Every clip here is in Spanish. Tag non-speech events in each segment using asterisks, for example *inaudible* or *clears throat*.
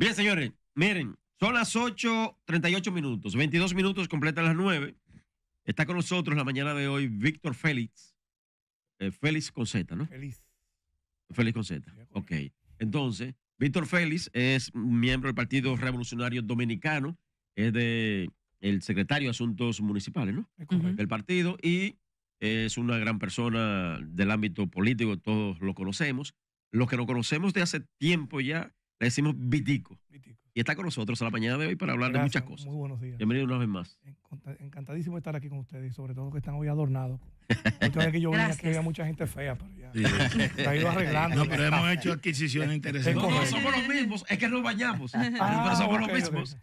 Bien, señores, miren, son las 8.38 minutos, 22 minutos completan las 9. Está con nosotros la mañana de hoy Víctor Félix. Eh, Félix con ¿no? Félix. Félix con Ok. Entonces, Víctor Félix es miembro del Partido Revolucionario Dominicano, es de el secretario de Asuntos Municipales, ¿no? Del partido y es una gran persona del ámbito político, todos lo conocemos. Los que lo conocemos de hace tiempo ya, le decimos Vitico. Y está con nosotros a la mañana de hoy para hablar de muchas cosas. Muy buenos días. Bienvenido una vez más. Encantadísimo estar aquí con ustedes, sobre todo que están hoy adornados. Ustedes que yo venía aquí había mucha gente fea, para ya. ido arreglando. No, pero hemos hecho adquisiciones interesantes. No, somos los mismos. Es que nos bañamos. Ah, somos los mismos.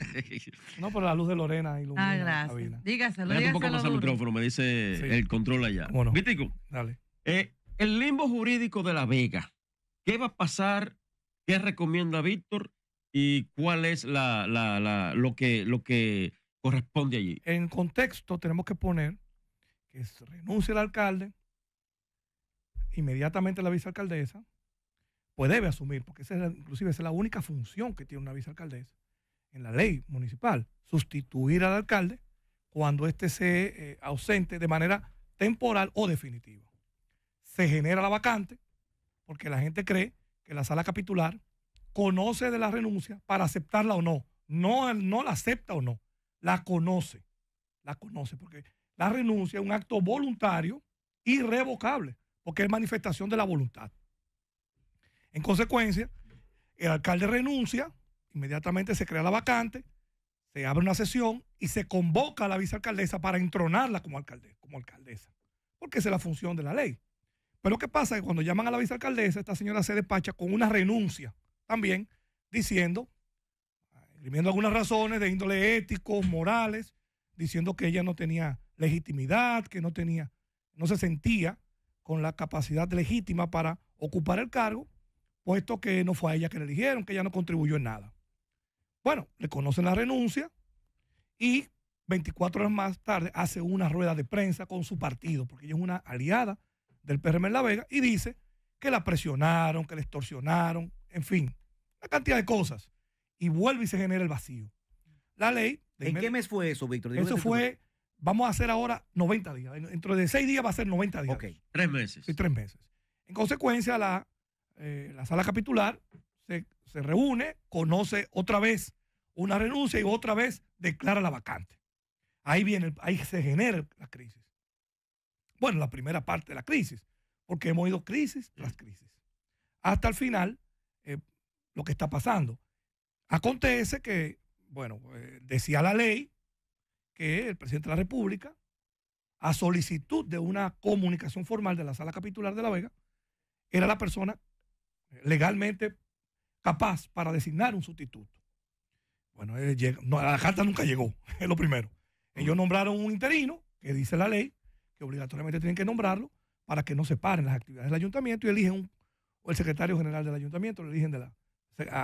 No, pero la luz de Lorena y ah, gracias. Dígaselo, dígaselo. al micrófono, me dice el control allá. Bueno, Vitico. Dale. Eh, el limbo jurídico de La Vega. ¿Qué va a pasar ¿Qué recomienda Víctor y cuál es lo, que, lo que corresponde allí? En contexto tenemos que poner que renuncia el alcalde, inmediatamente la vicealcaldesa, pues debe asumir, porque esa es inclusive esa es la única función que tiene una vicealcaldesa en la ley municipal, sustituir al alcalde cuando éste se eh, ausente de manera temporal o definitiva. Se genera la vacante porque la gente cree que la sala capitular conoce de la renuncia para aceptarla o no. No, no la acepta o no, la conoce. La conoce porque la renuncia es un acto voluntario irrevocable, porque es manifestación de la voluntad. En consecuencia, el alcalde renuncia, inmediatamente se crea la vacante, se abre una sesión y se convoca a la vicealcaldesa para entronarla como, alcalde, como alcaldesa, porque esa es la función de la ley. Pero ¿qué pasa? Que cuando llaman a la vicealcaldesa, esta señora se despacha con una renuncia también, diciendo, escribiendo algunas razones de índole ético, morales, diciendo que ella no tenía legitimidad, que no tenía, no se sentía con la capacidad legítima para ocupar el cargo, puesto que no fue a ella que le eligieron, que ella no contribuyó en nada. Bueno, le conocen la renuncia y 24 horas más tarde hace una rueda de prensa con su partido, porque ella es una aliada del PRM en La Vega y dice que la presionaron, que la extorsionaron, en fin, una cantidad de cosas. Y vuelve y se genera el vacío. La ley... ¿En qué mes fue eso, Víctor? Eso fue, vamos a hacer ahora 90 días. Dentro de seis días va a ser 90 días. Ok, tres meses. Sí, tres meses. En consecuencia, eh, la, sala capitular se, se reúne, conoce otra vez una renuncia y otra vez declara la vacante. Ahí viene, ahí se genera la crisis. Bueno, la primera parte de la crisis, porque hemos ido crisis tras crisis. Hasta el final, eh, lo que está pasando. Acontece que, bueno, eh, decía la ley que el presidente de la República, a solicitud de una comunicación formal de la sala capitular de La Vega, era la persona legalmente capaz para designar un sustituto. Bueno, la carta nunca llegó, *laughs* es lo primero. Ellos nombraron un interino, que dice la ley, que obligatoriamente tienen que nombrarlo para que no se paren las actividades del ayuntamiento y eligen o el secretario general del ayuntamiento, lo eligen de la,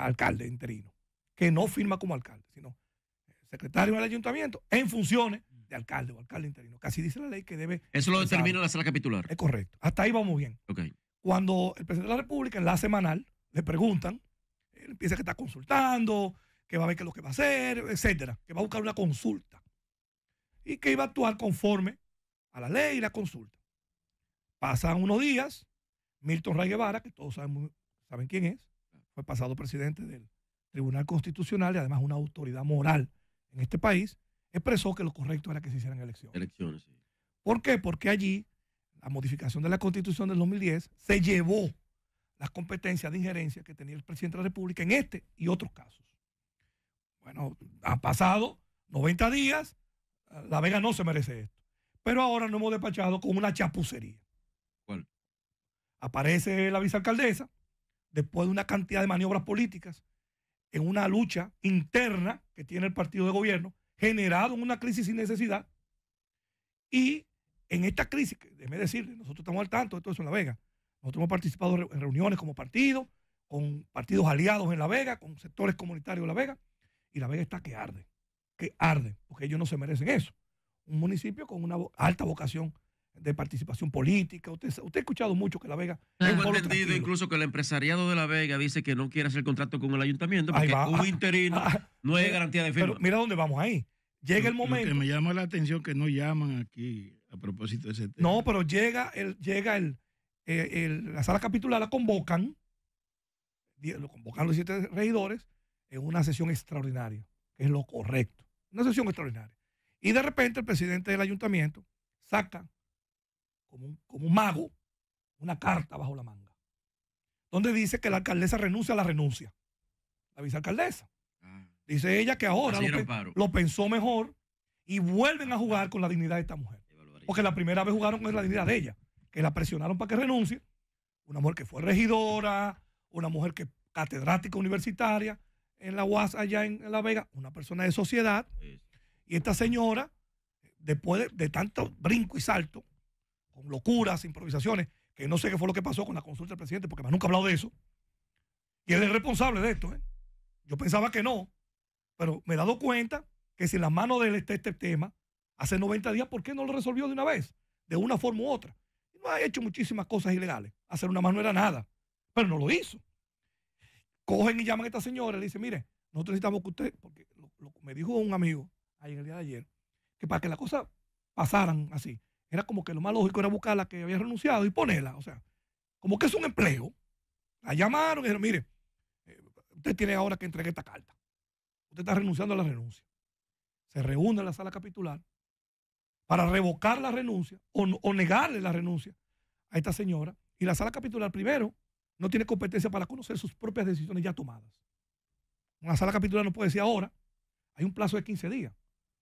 alcalde interino, que no firma como alcalde, sino eh, secretario del ayuntamiento en funciones de alcalde o alcalde interino. Casi dice la ley que debe. Eso lo determina la sala capitular. Es correcto. Hasta ahí vamos bien. Cuando el presidente de la República, en la semanal, le preguntan, él empieza que está consultando, que va a ver qué es lo que va a hacer, etcétera, que va a buscar una consulta y que iba a actuar conforme a la ley y la consulta. Pasan unos días, Milton Ray Guevara, que todos saben, saben quién es, fue pasado presidente del Tribunal Constitucional y además una autoridad moral en este país, expresó que lo correcto era que se hicieran elecciones. Elecciones, sí. ¿Por qué? Porque allí la modificación de la Constitución del 2010 se llevó las competencias de injerencia que tenía el presidente de la República en este y otros casos. Bueno, han pasado 90 días, La Vega no se merece esto. Pero ahora nos hemos despachado con una chapucería. Aparece la vicealcaldesa, después de una cantidad de maniobras políticas, en una lucha interna que tiene el partido de gobierno, generado en una crisis sin necesidad. Y en esta crisis, déjeme decirle, nosotros estamos al tanto de todo eso en La Vega. Nosotros hemos participado en reuniones como partido, con partidos aliados en La Vega, con sectores comunitarios de La Vega, y La Vega está que arde, que arde, porque ellos no se merecen eso un municipio con una alta vocación de participación política. Usted, usted ha escuchado mucho que La Vega. Tengo entendido incluso que el empresariado de La Vega dice que no quiere hacer contrato con el ayuntamiento porque un interino ah, no hay eh, garantía de firma. Pero mira dónde vamos ahí. Llega el momento. me llama la atención que no llaman aquí a propósito de ese tema. No, pero llega el, llega eh, el, la sala capitular, la convocan, lo convocan los siete regidores en una sesión extraordinaria, que es lo correcto. Una sesión extraordinaria. Y de repente el presidente del ayuntamiento saca como un, mago una carta bajo la manga, donde dice que la alcaldesa renuncia a la renuncia, la vicealcaldesa. Ah. Dice ella que ahora lo, pensó mejor y vuelven a jugar con la dignidad de esta mujer. Porque la primera vez jugaron con la dignidad de ella, que la presionaron para que renuncie. Una mujer que fue regidora, una mujer que catedrática universitaria en la UAS allá en, La Vega, una persona de sociedad. Y esta señora, después de, tanto brinco y salto, con locuras, improvisaciones, que no sé qué fue lo que pasó con la consulta del presidente, porque más nunca hablado de eso. Y él es responsable de esto. ¿eh? Yo pensaba que no, pero me he dado cuenta que si en la mano de él está este tema, hace 90 días, ¿por qué no lo resolvió de una vez? De una forma u otra. No ha hecho muchísimas cosas ilegales. Hacer una mano no era nada, pero no lo hizo. Cogen y llaman a esta señora y le dicen, mire, nosotros necesitamos que usted, porque me dijo un amigo, en el día de ayer, que para que las cosas pasaran así, era como que lo más lógico era buscar a la que había renunciado y ponerla. O sea, como que es un empleo. La llamaron y dijeron, mire, eh, usted tiene ahora que entregar esta carta. Usted está renunciando a la renuncia. Se reúne en la sala capitular para revocar la renuncia o, negarle la renuncia a esta señora. Y la sala capitular primero no tiene competencia para conocer sus propias decisiones ya tomadas. La sala capitular no puede decir ahora, hay un plazo de 15 días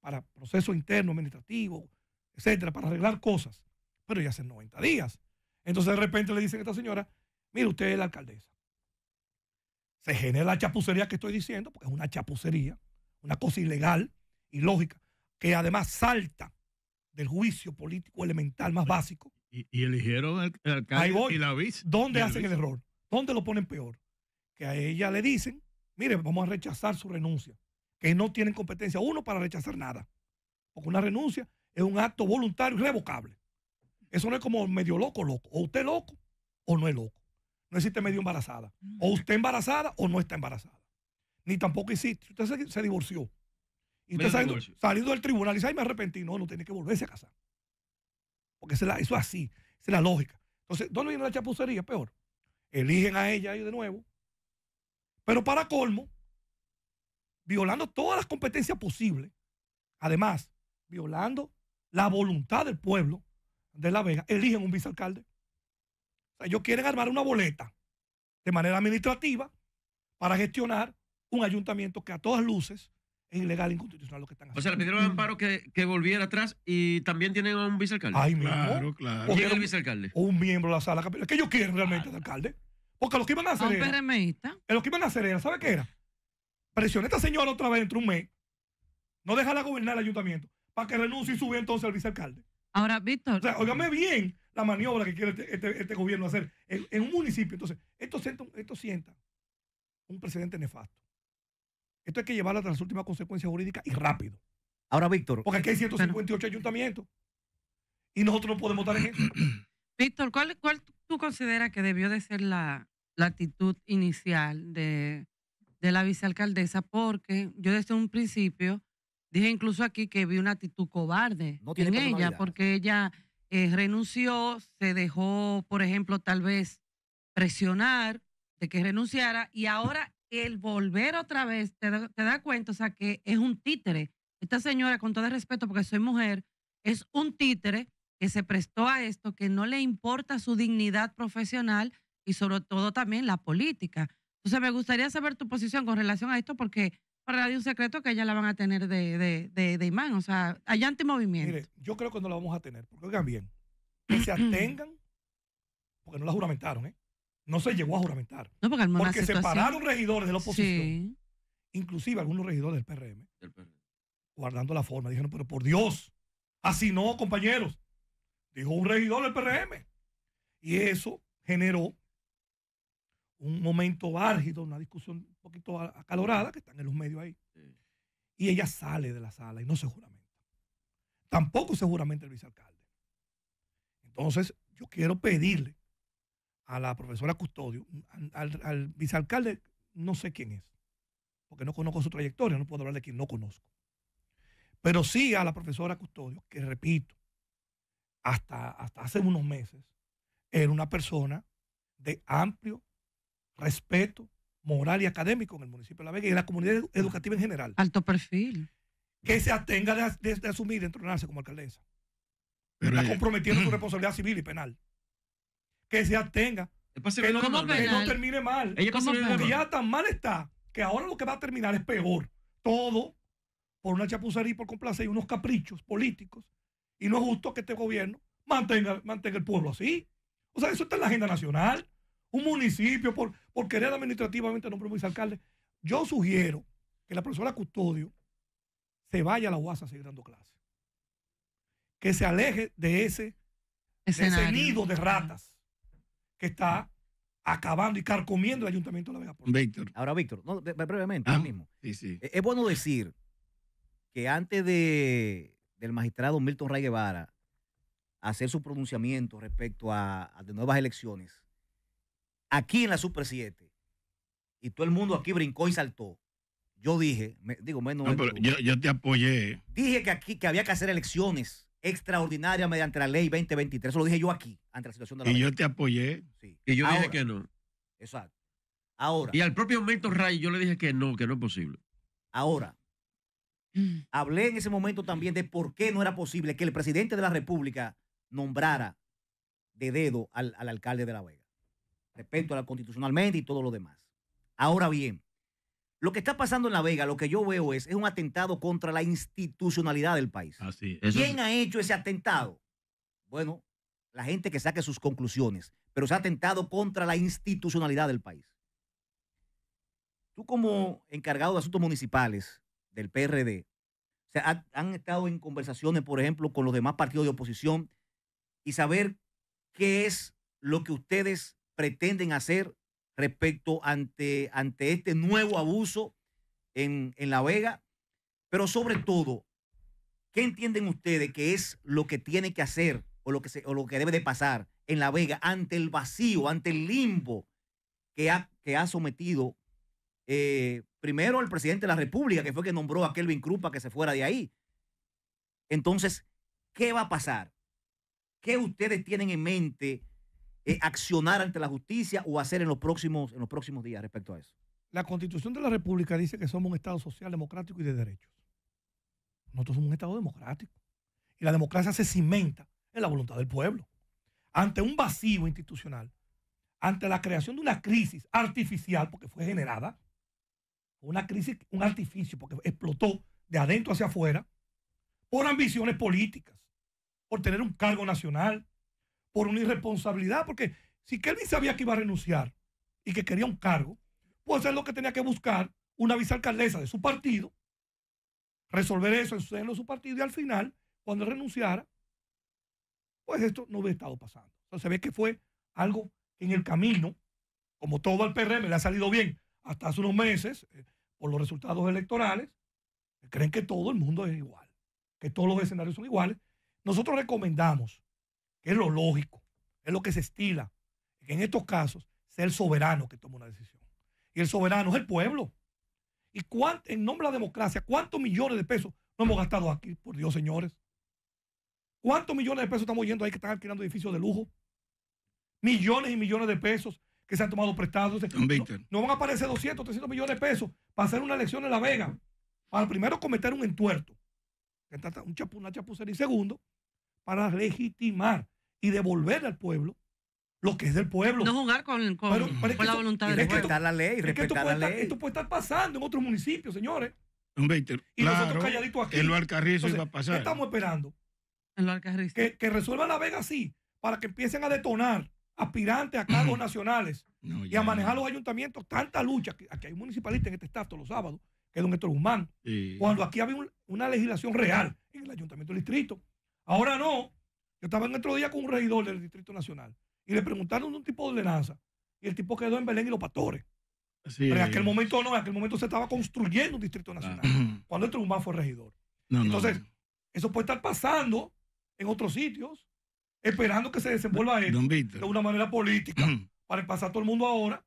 para proceso interno, administrativo, etcétera, para arreglar cosas. Pero ya hacen 90 días. Entonces de repente le dicen a esta señora, mire, usted es la alcaldesa. Se genera la chapucería que estoy diciendo, porque es una chapucería, una cosa ilegal, ilógica, que además salta del juicio político elemental más básico. Y, eligieron al alcalde y la vice. ¿Dónde hacen el error? ¿Dónde lo ponen peor? Que a ella le dicen, mire, vamos a rechazar su renuncia que no tienen competencia, uno, para rechazar nada. Porque una renuncia es un acto voluntario irrevocable. Eso no es como medio loco, loco. O usted loco o no es loco. No existe medio embarazada. O usted embarazada o no está embarazada. Ni tampoco existe. Usted se, divorció. Y usted salido, del tribunal y dice, ay, me arrepentí. No, no tiene que volverse a casar. Porque eso es así. Esa es la lógica. Entonces, ¿dónde viene la chapucería? Peor. Eligen a ella y de nuevo. Pero para colmo, violando todas las competencias posibles, además, violando la voluntad del pueblo de La Vega, eligen un vicealcalde. O sea, ellos quieren armar una boleta de manera administrativa para gestionar un ayuntamiento que a todas luces es ilegal e inconstitucional lo que están haciendo. O sea, le pidieron a Amparo que, volviera atrás y también tienen a un vicealcalde. Ay, claro, claro. O el vicealcalde. O un miembro de la sala capital. Que ellos quieren realmente de alcalde. Porque lo que iban a hacer. A era, que iban a hacer era, ¿sabe qué era? presiona a esta señora otra vez dentro de un mes. No dejarla gobernar el ayuntamiento para que renuncie y suba entonces al vicealcalde. Ahora, Víctor. O sea, óigame bien la maniobra que quiere este, este, este gobierno hacer en, un municipio. Entonces, esto sienta, un precedente nefasto. Esto hay que llevarla a las últimas consecuencias jurídicas y rápido. Ahora, Víctor. Porque aquí hay 158 ayuntamientos y nosotros no podemos estar en eso. *clears throat* Víctor, ¿cuál, tú consideras que debió de ser la actitud inicial de, de la vicealcaldesa, porque yo desde un principio dije incluso aquí que vi una actitud cobarde en ella, porque ella eh, renunció, se dejó, por ejemplo, tal vez presionar de que renunciara y ahora el volver otra vez, te da, cuenta, o sea, que es un títere. Esta señora, con todo respeto, porque soy mujer, es un títere que se prestó a esto, que no le importa su dignidad profesional y sobre todo también la política. O sea, me gustaría saber tu posición con relación a esto, porque para radio un secreto que ya la van a tener de, de, de, imán, o sea, allá movimiento. Mire, yo creo que no la vamos a tener, porque oigan bien, que se atengan, porque no la juramentaron, ¿eh? No se llegó a juramentar. No, porque, porque separaron regidores de la oposición, inclusive algunos regidores del PRM, del PRM, guardando la forma. Dijeron, pero por Dios, así no, compañeros. Dijo un regidor del PRM. Y eso generó un momento álgido, una discusión un poquito acalorada que están en los medios ahí. Y ella sale de la sala y no se juramenta. Tampoco seguramente el vicealcalde. Entonces, yo quiero pedirle a la profesora Custodio, al, al vicealcalde, no sé quién es, porque no conozco su trayectoria, no puedo hablar de quien no conozco. Pero sí a la profesora Custodio, que repito, hasta hace unos meses era una persona de amplio respeto moral y académico en el municipio de La Vega y en la comunidad educativa en general. Alto perfil. Que se atenga de, asumir, y entronarse como alcaldesa. Pero comprometiendo su responsabilidad civil y penal. Que se atenga. Que no, termine mal. ya tan mal está que ahora lo que va a terminar es peor. Todo por una chapucería por complacer y unos caprichos políticos. Y no es justo que este gobierno mantenga, mantenga el pueblo así. O sea, eso está en la agenda nacional. Un municipio por, por querer administrativamente nombrar un vicealcalde. Yo sugiero que la profesora Custodio se vaya a la UASA a seguir dando clases. Que se aleje de ese, ese nido de ratas que está acabando y carcomiendo el Ayuntamiento de La Vega. Víctor. Ahora, Víctor, brevemente, ah, mismo. Sí, e, Es bueno decir que antes de, del magistrado Milton Ray Guevara hacer su pronunciamiento respecto a, nuevas elecciones, aquí en la Super 7, y todo el mundo aquí brincó y saltó, yo dije, digo, menos. yo, te apoyé. Dije que aquí que había que hacer elecciones extraordinarias mediante la ley 2023. Eso lo dije yo aquí, ante la situación de la Y yo te apoyé. Sí. Y yo dije que no. Exacto. Ahora. Y al propio momento Ray yo le dije que no, que no es posible. Ahora, mm. hablé en ese momento también de por qué no era posible que el presidente de la República nombrara de dedo al, al alcalde de La Vega respecto a la constitucionalmente y todo lo demás. Ahora bien, lo que está pasando en La Vega, lo que yo veo es, es un atentado contra la institucionalidad del país. Así ¿Quién ha hecho ese atentado? Bueno, la gente que saque sus conclusiones, pero se ha atentado contra la institucionalidad del país. Tú como encargado de asuntos municipales del PRD, o sea, han estado en conversaciones, por ejemplo, con los demás partidos de oposición y saber qué es lo que ustedes pretenden hacer respecto ante, ante este nuevo abuso en, en La Vega, pero sobre todo, ¿qué entienden ustedes que es lo que tiene que hacer o lo que, se, o lo que debe de pasar en La Vega ante el vacío, ante el limbo que ha, que ha sometido eh, primero el presidente de la República, que fue que nombró a Kelvin Krupa que se fuera de ahí? Entonces, ¿qué va a pasar? ¿Qué ustedes tienen en mente eh, accionar ante la justicia o hacer en los, próximos, en los próximos días respecto a eso? La constitución de la República dice que somos un Estado social, democrático y de derechos. Nosotros somos un Estado democrático. Y la democracia se cimenta en la voluntad del pueblo. Ante un vacío institucional, ante la creación de una crisis artificial, porque fue generada, una crisis, un artificio, porque explotó de adentro hacia afuera, por ambiciones políticas, por tener un cargo nacional, por una irresponsabilidad, porque si Kelvin sabía que iba a renunciar y que quería un cargo, pues es lo que tenía que buscar una vicealcaldesa de su partido, resolver eso en su partido y al final, cuando renunciara, pues esto no hubiera estado pasando. Entonces se ve que fue algo en el camino, como todo al PRM le ha salido bien hasta hace unos meses, eh, por los resultados electorales, creen que todo el mundo es igual, que todos los escenarios son iguales. Nosotros recomendamos que es lo lógico, es lo que se estila, que en estos casos sea el soberano que toma una decisión. Y el soberano es el pueblo. ¿Y en nombre de la democracia, cuántos millones de pesos no hemos gastado aquí? Por Dios, señores. ¿Cuántos millones de pesos estamos yendo ahí que están alquilando edificios de lujo? Millones y millones de pesos que se han tomado prestados. No, van a aparecer 200, 300 millones de pesos para hacer una elección en La Vega. Para primero cometer un entuerto. un Una puse Y segundo, para legitimar y devolver al pueblo lo que es del pueblo. No jugar con, la voluntad del pueblo. Respetar la ley, respetar la ley. esto puede estar pasando en otros municipios, señores. y nosotros calladitos aquí. En lo alcarrizo iba a pasar. estamos esperando? En lo Que, que la Vega así, para que empiecen a detonar aspirantes a cargos *clears throat* nacionales y a manejar los ayuntamientos. Tanta lucha. Aquí hay un municipalista en este estado los sábados, que es don Héctor Guzmán. Cuando aquí había una legislación real en el ayuntamiento del distrito Ahora no. Yo estaba en otro día con un regidor del Distrito Nacional y le preguntaron de un tipo de ordenanza y el tipo quedó en Belén y los pastores. Pero en aquel momento no, en aquel momento se estaba construyendo un Distrito Nacional. Ah. *clears throat* Cuando el Trumán fue regidor. Entonces, eso puede estar pasando en otros sitios, esperando que se desenvuelva de una manera política *clears throat* para pasar todo el mundo ahora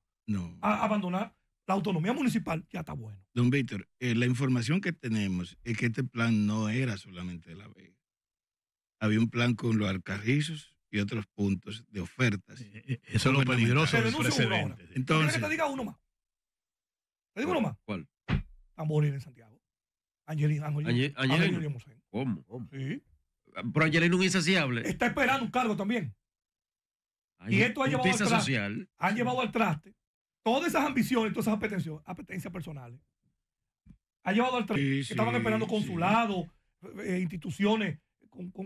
a abandonar la autonomía municipal ya está bueno. Don Víctor, eh, la información que tenemos es que este plan no era solamente de La Vega había un plan con los alcarrizos y otros puntos de ofertas. Eh, eh, eso es lo peligroso. Pero no Entonces, que te diga uno más. ¿Te digo uno más? ¿Cuál? Tamboril en Santiago. Angelín, ¿Cómo? ¿Cómo? Sí. Pero Angelín es insaciable. Está esperando un cargo también. y esto ha llevado al traste. Social. Han llevado al traste todas esas ambiciones, todas esas apetencias, personales. Ha llevado al traste. Estaban esperando consulados, eh, instituciones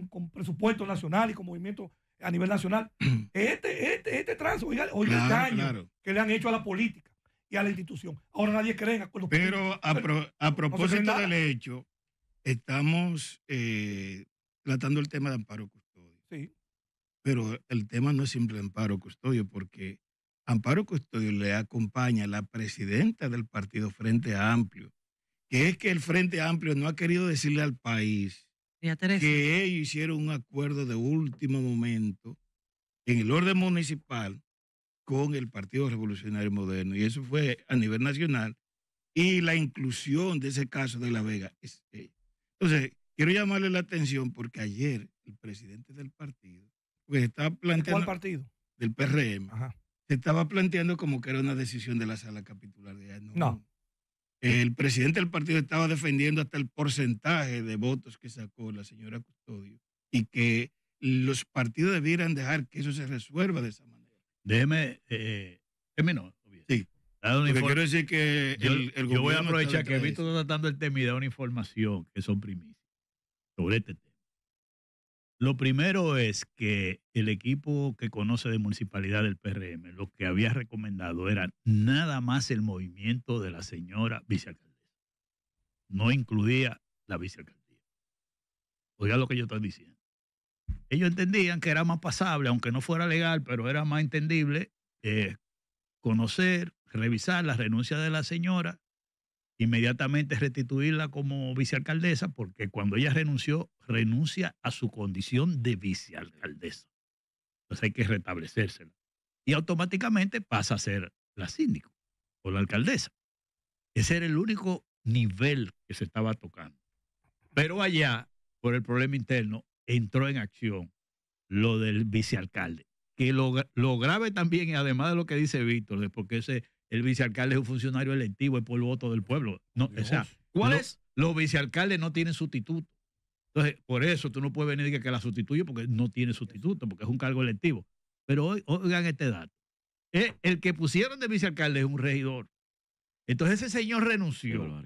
con, presupuesto nacional y con movimiento a nivel nacional. *clears throat* Este, este, este oiga, el daño que le han hecho a la política y a la institución. Ahora nadie cree en acuerdos Pero a, a propósito del hecho, estamos eh, tratando el tema de amparo custodio. Sí. Pero el tema no es simple amparo custodio, porque amparo custodio le acompaña la presidenta del partido Frente Amplio, que es que el Frente Amplio no ha querido decirle al país que ellos hicieron un acuerdo de último momento en el orden municipal con el Partido Revolucionario Moderno. Y eso fue a nivel nacional. Y la inclusión de ese caso de La Vega eh, Entonces, quiero llamarle la atención porque ayer el presidente del partido, pues, estaba planteando... partido? Del PRM. Se estaba planteando como que era una decisión de la sala capitular de ah, no. El presidente del partido estaba defendiendo hasta el porcentaje de votos que sacó la señora Custodio y que los partidos debieran dejar que eso se resuelva de esa manera. Déjeme, eh, déjeme no, sí. Porque quiero decir que el, el yo voy a aprovechar que he visto tratando el tema y da una información que son primicias sobre este tema. Lo primero es que el equipo que conoce de municipalidad del PRM lo que había recomendado era nada más el movimiento de la señora vicealcaldesa. No incluía la vicealcaldía. Oiga lo que yo estoy diciendo. Ellos entendían que era más pasable, aunque no fuera legal, pero era más entendible eh, conocer, revisar la renuncia de la señora inmediatamente restituirla como vicealcaldesa, porque cuando ella renunció, renuncia a su condición de vicealcaldesa. Entonces hay que restablecérsela. Y automáticamente pasa a ser la síndico o la alcaldesa. Ese era el único nivel que se estaba tocando. Pero allá, por el problema interno, entró en acción lo del vicealcalde, que lo, grave también, además de lo que dice Víctor, de porque ese el vicealcalde es un funcionario electivo, es por voto del pueblo. No, es? Los, vicealcaldes no tienen sustituto. Entonces, por eso tú no puedes venir decir que la sustituye porque no tiene sustituto, porque es un cargo electivo. Pero hoy, oigan este dato. Eh, el que pusieron de vicealcalde es un regidor. Entonces ese señor renunció.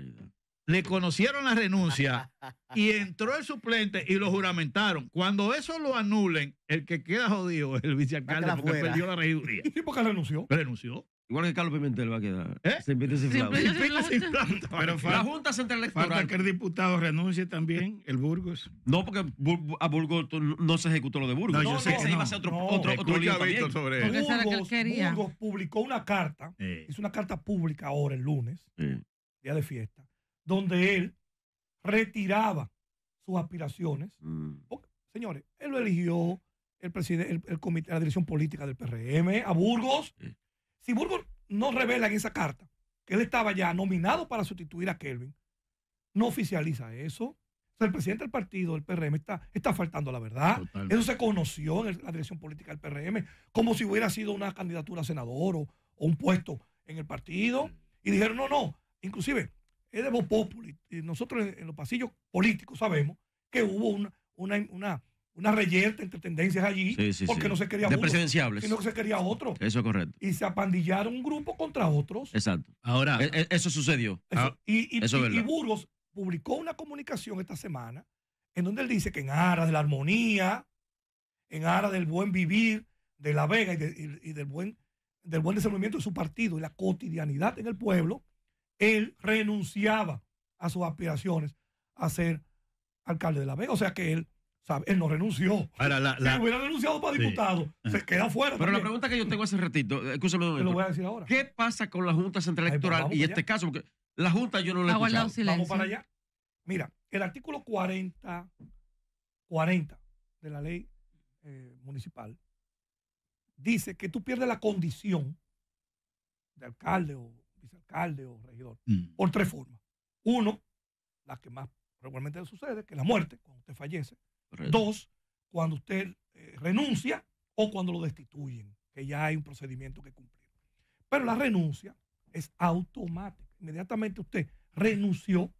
Le conocieron la renuncia *laughs* y entró el suplente y lo juramentaron. Cuando eso lo anulen, el que queda jodido es el vicealcalde porque perdió la regiduría. *laughs* ¿Y por qué renunció? Renunció. Igual que Carlos Pimentel va a quedar. Se invita sin flauta. Se invita sin Pero la Junta Central Electoral. Falta que el diputado renuncie también, el Burgos. No, porque a Burgos no se ejecutó lo de Burgos. No, yo sé se iba a hacer otro, no. otro, otro también. sobre eso. Burgos, Burgos, publicó una carta, Es hizo una carta pública ahora el lunes, día de fiesta, donde él retiraba sus aspiraciones. Mm. señores, él lo eligió el, presidente, el, comité, la dirección política del PRM, a Burgos. Si Burgos no revela en esa carta que él estaba ya nominado para sustituir a Kelvin, no oficializa eso. el presidente del partido, el PRM, está, está faltando a la verdad. Eso se conoció en la dirección política del PRM, como si hubiera sido una candidatura a senador o, un puesto en el partido. Mm. Y dijeron, no, no, inclusive es de nosotros en, en, los pasillos políticos sabemos que hubo una, una, una una reyerta entre tendencias allí, porque no se quería uno, sino que se quería otro. Eso es correcto. Y se apandillaron un grupo contra otros. Exacto. Ahora, e, e, eso sucedió. Ah, y, Burgos publicó una comunicación esta semana en donde él dice que en aras de la armonía, en aras del buen vivir de La Vega y, del, buen, del buen desenvolvimiento de su partido y la cotidianidad en el pueblo, él renunciaba a sus aspiraciones a ser alcalde de La Vega. O sea que él él no renunció. Ahora, hubiera renunciado para diputado, se queda fuera. Pero la pregunta que yo tengo hace ratito, eh, escúchame, lo ¿Qué pasa con la Junta Central pues, Electoral y este caso? Porque la Junta yo no la he Vamos para allá. Mira, el artículo 40, 40 de la ley eh, municipal dice que tú pierdes la condición de alcalde o vicealcalde o regidor mm. por tres formas. Uno, la que más regularmente sucede, que es la muerte, cuando usted fallece Dos, cuando usted eh, renuncia o cuando lo destituyen, que ya hay un procedimiento que cumplir. Pero la renuncia es automática. Inmediatamente usted renunció,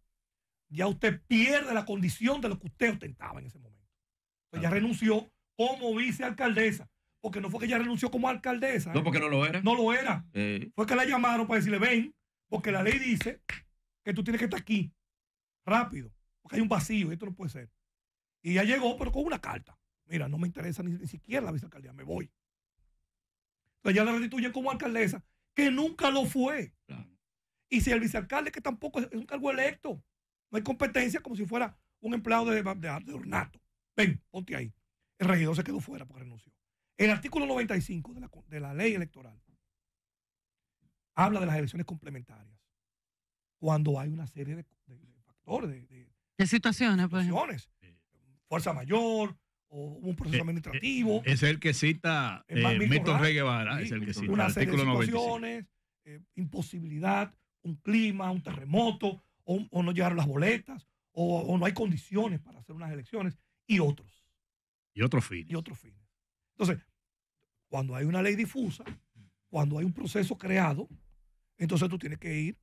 ya usted pierde la condición de lo que usted ostentaba en ese momento. Ella renunció como vicealcaldesa porque no fue que ella renunció como alcaldesa. No, porque no lo era. No lo era. Fue que la llamaron para decirle, ven, porque la ley dice que tú tienes que estar aquí, rápido, porque hay un vacío, esto no puede ser. Y ya llegó, pero con una carta. Mira, no me interesa ni, siquiera la vicealcaldía, me voy. Entonces ya la restituyen como alcaldesa, que nunca lo fue. Y si el vicealcalde, que tampoco es, un cargo electo, no hay competencia como si fuera un empleado de, de, ornato. Ven, ponte ahí. El regidor se quedó fuera porque renunció. El artículo 95 de la, ley electoral habla de las elecciones complementarias. Cuando hay una serie de, factores, de, situaciones, situaciones fuerza mayor o un proceso eh, administrativo. Eh, es el que cita el eh, Milton Rey es el que cita una serie de situaciones, imposibilidad, un clima, un terremoto, o, no llegaron las boletas, o, no hay condiciones para hacer unas elecciones, y otros. Y otros fines. Y otros fines. Entonces, cuando hay una ley difusa, cuando hay un proceso creado, entonces tú tienes que ir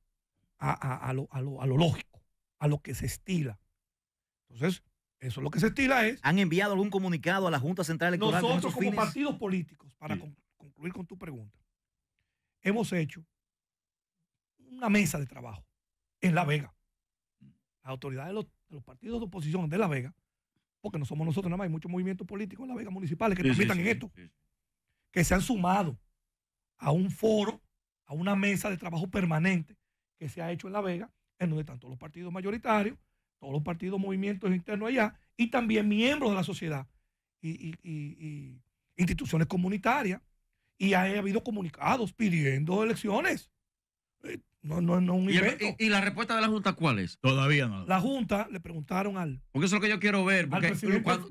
a, lo lógico, a lo que se estila. Entonces, eso es lo que se estila es. ¿Han enviado algún comunicado a la Junta Central Electoral? Nosotros, como partidos políticos, para concluir con tu pregunta, hemos hecho una mesa de trabajo en La Vega. Las autoridades de los, partidos de oposición de La Vega, porque no somos nosotros nada más, hay muchos movimientos políticos en La Vega municipales que sí, en esto, que se han sumado a un foro, a una mesa de trabajo permanente que se ha hecho en La Vega, en donde están todos los partidos mayoritarios todos los partidos, movimientos internos allá, y también miembros de la sociedad y, instituciones comunitarias. Y ha habido comunicados pidiendo elecciones. Eh, no, no, no un ¿Y, y, la respuesta de la Junta cuál es? Todavía no. La Junta le preguntaron al. Porque eso es lo que yo quiero ver. Porque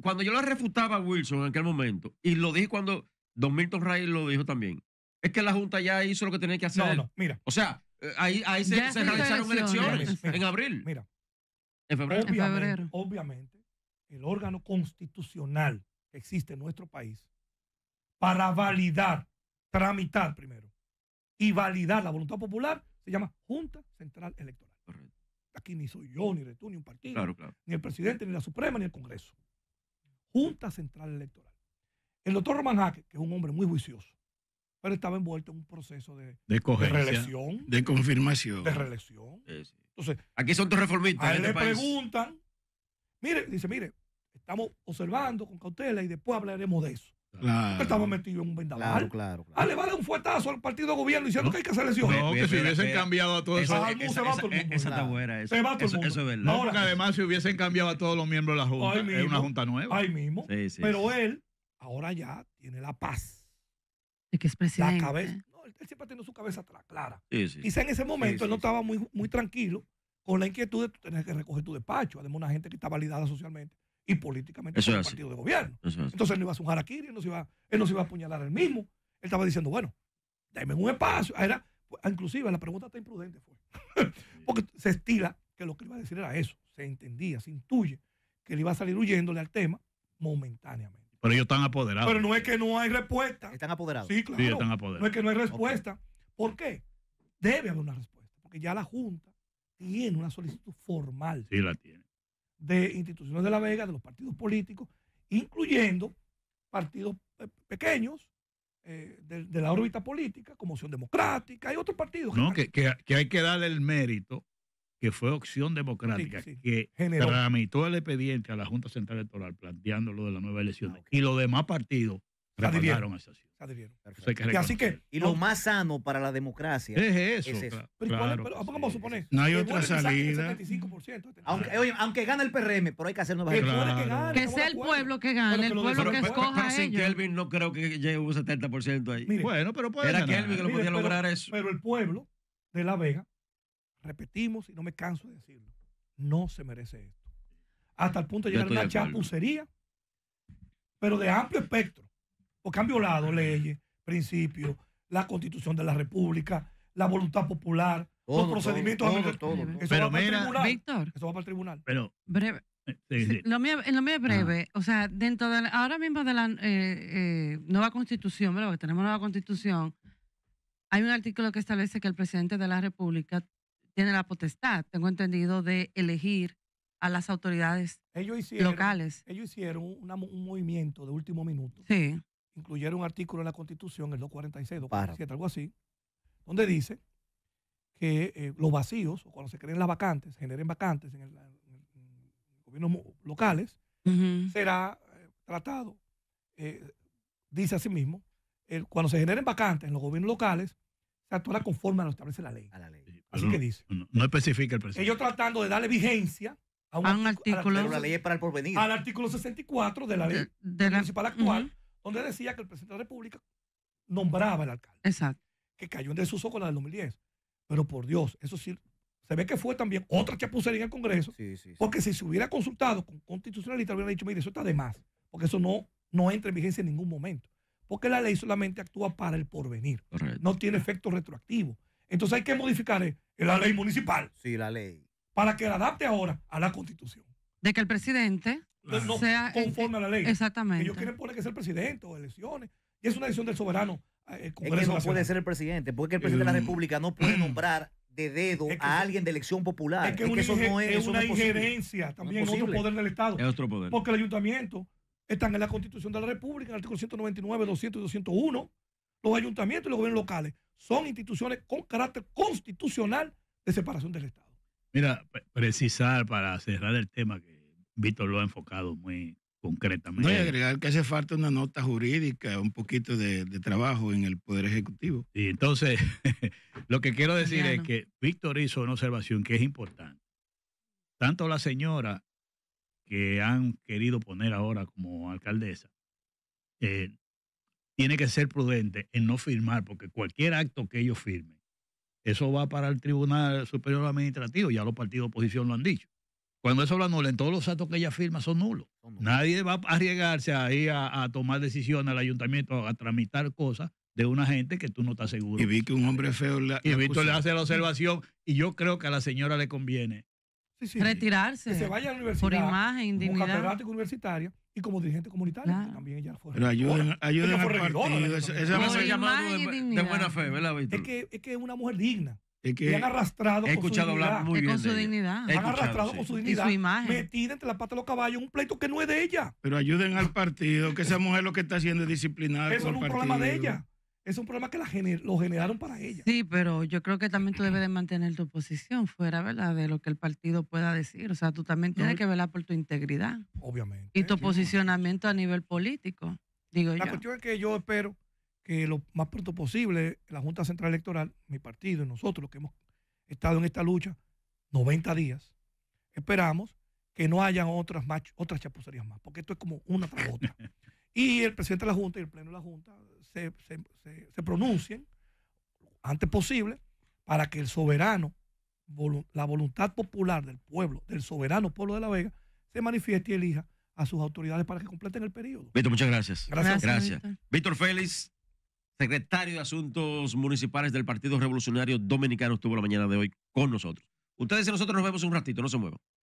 cuando, yo la refutaba a Wilson en aquel momento, y lo dije cuando Don Milton Ray lo dijo también, es que la Junta ya hizo lo que tenía que hacer. mira. O sea, eh, ahí, se, realizaron elecciones, en abril. Mira, Obviamente, el órgano constitucional que existe en nuestro país para validar, tramitar primero y validar la voluntad popular se llama Junta Central Electoral. Aquí ni soy yo, ni de tú, ni un partido, ni el presidente, ni la Suprema, ni el Congreso. Junta Central Electoral. El doctor Roman Jaque, que es un hombre muy juicioso, pero estaba envuelto en un proceso de, de, de reelección. De confirmación. De reelección. Entonces, aquí son tus reformistas. A este le preguntan, mire, dice, mire, estamos observando con cautela y después hablaremos de eso. Estamos metidos en un vendaval. Claro, claro, Ah, le va a dar un fuetazo al partido de gobierno diciendo que hay que hacer elecciones. No, que si hubiesen cambiado a todos esos. Esa, esa, esa está buena, eso, Eso, es verdad. No, que además, si hubiesen cambiado a todos los miembros de la Junta, es una Junta nueva. Ahí mismo. Pero él, ahora ya, tiene la paz. Es que es presidente. La cabeza él siempre ha tenido su cabeza atrás, clara. Sí, en ese momento él no estaba muy, muy tranquilo con la inquietud de tener que recoger tu despacho. Además, una gente que está validada socialmente y políticamente por el partido de gobierno. Entonces él no iba a sujar aquí, él no se iba, él no se iba a apuñalar él mismo. Él estaba diciendo, bueno, dame un espacio. Era, pues, inclusive la pregunta está imprudente fue. *laughs* Porque se estila que lo que iba a decir era eso. Se entendía, se intuye que él iba a salir huyéndole al tema momentáneamente. Pero ellos están apoderados. Pero no es que no hay respuesta. Están apoderados. Sí, claro. Sí, están apoderados. No es que no hay respuesta. ¿Por qué? Debe haber una respuesta. Porque ya la Junta tiene una solicitud formal. Sí, la tiene. De instituciones de La Vega, de los partidos políticos, incluyendo partidos eh, pequeños eh, de, la órbita política, como Opción Democrática y otros partidos. No, que, hay que darle el mérito que fue Opción Democrática, que tramitó el expediente a la Junta Central Electoral planteando lo de la nueva elección. Y los demás partidos adhirieron a esa y así que y lo oh. más sano para la democracia es eso. vamos a suponer. No hay otra salida. Este aunque, aunque gane el PRM, pero hay que hacer nuevas elecciones. Que, sea el pueblo que gane, el pueblo que escoja. Pero, sin Kelvin no creo que llegue un 70% ahí. bueno, pero puede Era Kelvin que lo podía lograr eso. Pero el pueblo de La Vega repetimos y no me canso de decirlo, no se merece esto. Hasta el punto de llegar a una chapucería, pero de amplio espectro, porque han violado leyes, principios, la constitución de la República, la voluntad popular, los procedimientos Todo, eso, pero va eso va para el tribunal. Pero, breve. Eh, lo, mío, es breve, o sea, dentro de ahora mismo de la eh, eh, nueva constitución, tenemos nueva constitución, hay un artículo que establece que el presidente de la República tiene la potestad, tengo entendido, de elegir a las autoridades locales. Ellos hicieron un movimiento de último minuto. Sí. Incluyeron un artículo en la Constitución, el 246, 247, algo así, donde dice que eh, los vacíos, o cuando se creen las vacantes, generen vacantes en, los gobiernos locales, será eh, tratado, eh, dice así mismo, cuando se generen vacantes en los gobiernos locales, se actuará conforme a lo establece la ley. A la ley. Así que dice. No, especifica el presidente. Ellos tratando de darle vigencia a un, artículo. de la, ley para el porvenir. Al artículo 64 de la ley de, la, municipal actual, donde decía que el presidente de la República nombraba al alcalde. Exacto. Que cayó en desuso con la del 2010. Pero por Dios, eso sí, se ve que fue también otra chapucería en el Congreso. Porque si se hubiera consultado con constitucionalistas, hubieran dicho, mire, eso está de más. Porque eso no, no entra en vigencia en ningún momento. Porque la ley solamente actúa para el porvenir. No tiene efecto retroactivo. Entonces hay que modificar eh, la ley municipal. Sí, la ley. Para que la adapte ahora a la constitución. De que el presidente no, sea conforme a la ley. Exactamente. Ellos quieren poner que sea el presidente o elecciones. Y es una decisión del soberano. Eh, es no puede ser el presidente, porque el presidente de la República no puede *clears throat* nombrar de dedo a alguien de elección popular. Es que, eso no es, una injerencia también en otro poder del Estado. Es otro poder. Porque el ayuntamiento está en la Constitución de la República, en el artículo 199, 200 y 201. Los ayuntamientos y los gobiernos locales son instituciones con carácter constitucional de separación del Estado. Mira, precisar para cerrar el tema que Víctor lo ha enfocado muy concretamente. Voy a agregar que hace falta una nota jurídica, un poquito de, trabajo en el Poder Ejecutivo. Y entonces, *laughs* lo que quiero decir es que Víctor hizo una observación que es importante. Tanto la señora que han querido poner ahora como alcaldesa, eh, tiene que ser prudente en no firmar, porque cualquier acto que ellos firmen, eso va para el Tribunal Superior Administrativo, ya los partidos de oposición lo han dicho. Cuando eso lo anulen, todos los actos que ella firma son nulos. Nadie va a arriesgarse ahí a, tomar decisiones al ayuntamiento, a, tramitar cosas de una gente que tú no estás seguro. Y vi que un hombre feo Y le hace la observación y yo creo que a la señora le conviene retirarse. Que se vaya a la universidad. Por imagen, dignidad. catedrático universitario y como dirigente comunitario, también ella fue. Pero ayuden, ayuden al partido. Esa, es la de, de, buena fe, ¿verdad, Es que, es que es una mujer digna. y han arrastrado he escuchado con su hablar dignidad. muy bien. Con su dignidad. Han arrastrado con su dignidad. Y su imagen. Metida entre la pata de los caballos, un pleito que no es de ella. Pero ayuden al partido, que esa mujer lo que está haciendo es disciplinada. Eso no es un problema de ella es un problema que la lo generaron para ella. Sí, pero yo creo que también tú debes de mantener tu posición fuera, ¿verdad? De lo que el partido pueda decir. O sea, tú también tienes que velar por tu integridad. Obviamente. Y tu posicionamiento a nivel político, digo la yo. cuestión es que yo espero que lo más pronto posible la Junta Central Electoral, mi partido y nosotros, los que hemos estado en esta lucha 90 días, esperamos que no haya otras, otras chapucerías más, porque esto es como una tras otra. *laughs* y el presidente de la Junta y el Pleno de la Junta se, se, se, pronuncien antes posible para que el soberano, la voluntad popular del pueblo, del soberano pueblo de La Vega, se manifieste y elija a sus autoridades para que completen el periodo. Víctor, muchas gracias. Gracias. Gracias. gracias. Víctor Félix, secretario de Asuntos Municipales del Partido Revolucionario Dominicano, estuvo la mañana de hoy con nosotros. Ustedes y nosotros nos vemos un ratito, no se muevan.